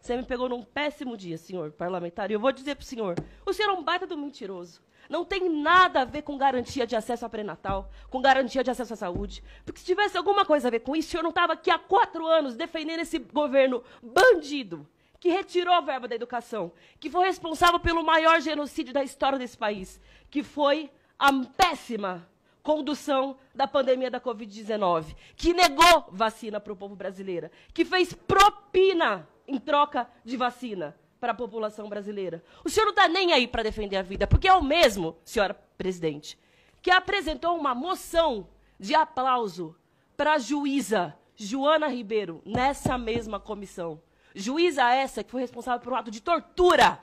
Você me pegou num péssimo dia, senhor parlamentar. E eu vou dizer para o senhor: o senhor é um baita do mentiroso. Não tem nada a ver com garantia de acesso a pré-natal, com garantia de acesso à saúde. Porque se tivesse alguma coisa a ver com isso, o senhor não estava aqui há quatro anos defendendo esse governo bandido que retirou a verba da educação, que foi responsável pelo maior genocídio da história desse país, que foi a péssima condução da pandemia da Covid-19, que negou vacina para o povo brasileiro, que fez propina em troca de vacina para a população brasileira. O senhor não está nem aí para defender a vida, porque é o mesmo, senhora presidente, que apresentou uma moção de aplauso para a juíza Joana Ribeiro nessa mesma comissão. Juíza essa que foi responsável por um ato de tortura,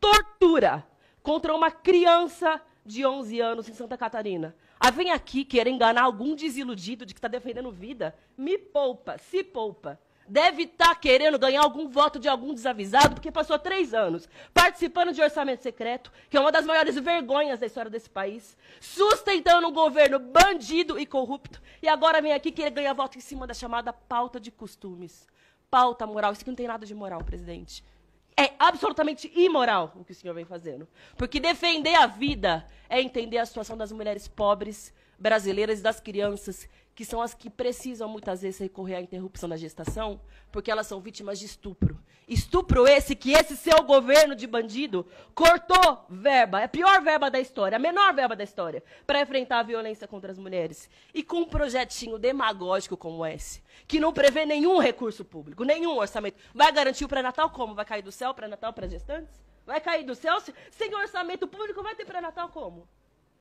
tortura, contra uma criança de 11 anos em Santa Catarina. A ah, vem aqui querer enganar algum desiludido de que está defendendo vida? Me poupa, se poupa deve estar tá querendo ganhar algum voto de algum desavisado, porque passou três anos participando de orçamento secreto, que é uma das maiores vergonhas da história desse país, sustentando um governo bandido e corrupto, e agora vem aqui querer ganhar voto em cima da chamada pauta de costumes. Pauta moral. Isso aqui não tem nada de moral, presidente. É absolutamente imoral o que o senhor vem fazendo. Porque defender a vida é entender a situação das mulheres pobres, brasileiras e das crianças, que são as que precisam muitas vezes recorrer à interrupção da gestação, porque elas são vítimas de estupro. Estupro esse que esse seu governo de bandido cortou verba, é a pior verba da história, a menor verba da história, para enfrentar a violência contra as mulheres. E com um projetinho demagógico como esse, que não prevê nenhum recurso público, nenhum orçamento, vai garantir o pré-natal como? Vai cair do céu pré-natal para gestantes? Vai cair do céu? Sem orçamento público, vai ter pré-natal como?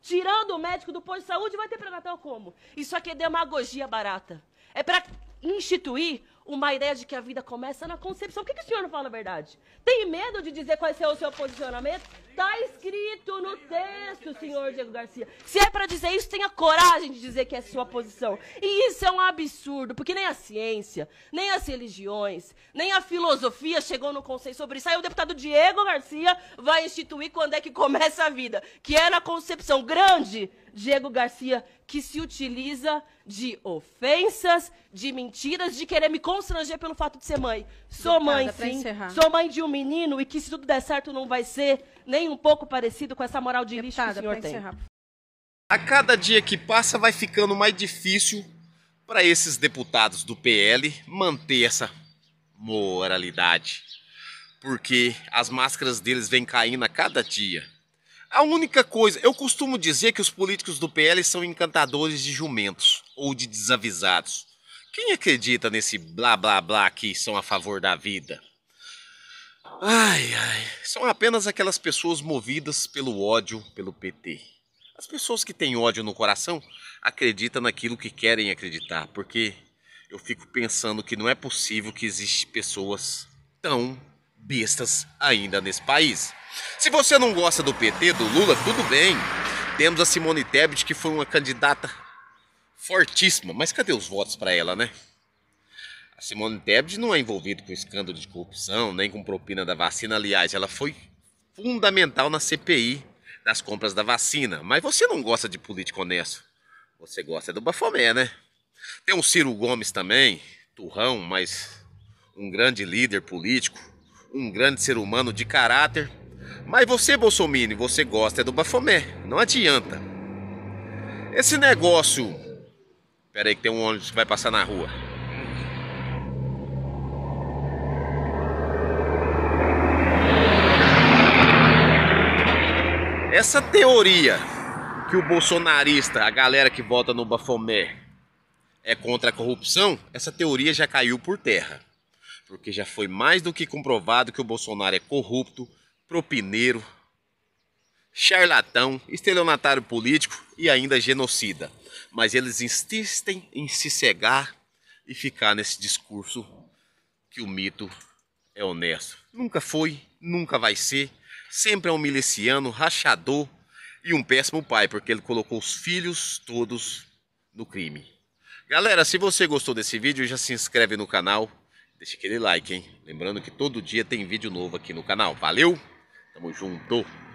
tirando o médico do posto de saúde, vai ter pré-natal como? Isso aqui é demagogia barata. É para instituir uma ideia de que a vida começa na concepção. Por que, que o senhor não fala a verdade? Tem medo de dizer qual é o seu posicionamento? Está escrito no texto, senhor Diego Garcia. Se é para dizer isso, tenha coragem de dizer que é sua posição. E isso é um absurdo, porque nem a ciência, nem as religiões, nem a filosofia chegou no consenso sobre isso. Aí o deputado Diego Garcia vai instituir quando é que começa a vida, que é na concepção grande Diego Garcia, que se utiliza de ofensas, de mentiras, de querer me constranger pelo fato de ser mãe. Sou mãe, sim. Sou mãe de um menino e que se tudo der certo não vai ser nem um pouco parecido com essa moral de lixo que o senhor tem. A cada dia que passa vai ficando mais difícil para esses deputados do PL manter essa moralidade. Porque as máscaras deles vêm caindo a cada dia. A única coisa, eu costumo dizer que os políticos do PL são encantadores de jumentos ou de desavisados. Quem acredita nesse blá blá blá que são a favor da vida? Ai, ai, são apenas aquelas pessoas movidas pelo ódio pelo PT. As pessoas que têm ódio no coração acreditam naquilo que querem acreditar, porque eu fico pensando que não é possível que existam pessoas tão bestas ainda nesse país. Se você não gosta do PT, do Lula, tudo bem. Temos a Simone Tebet, que foi uma candidata fortíssima. Mas cadê os votos para ela, né? A Simone Tebet não é envolvida com escândalo de corrupção, nem com propina da vacina. Aliás, ela foi fundamental na CPI das compras da vacina. Mas você não gosta de político honesto. Você gosta do Bafomé, né? Tem o Ciro Gomes também, turrão, mas um grande líder político, um grande ser humano de caráter. Mas você, Bolsonaro, você gosta do Bafomé. Não adianta. Esse negócio Pera aí que tem um ônibus que vai passar na rua. Essa teoria que o bolsonarista, a galera que vota no Bafomé, é contra a corrupção, essa teoria já caiu por terra. Porque já foi mais do que comprovado que o Bolsonaro é corrupto, propineiro, charlatão, estelionatário político e ainda genocida. Mas eles insistem em se cegar e ficar nesse discurso que o mito é honesto. Nunca foi, nunca vai ser. Sempre é um miliciano, rachador e um péssimo pai, porque ele colocou os filhos todos no crime. Galera, se você gostou desse vídeo, já se inscreve no canal. Deixa aquele like, hein? Lembrando que todo dia tem vídeo novo aqui no canal. Valeu? Tamo junto!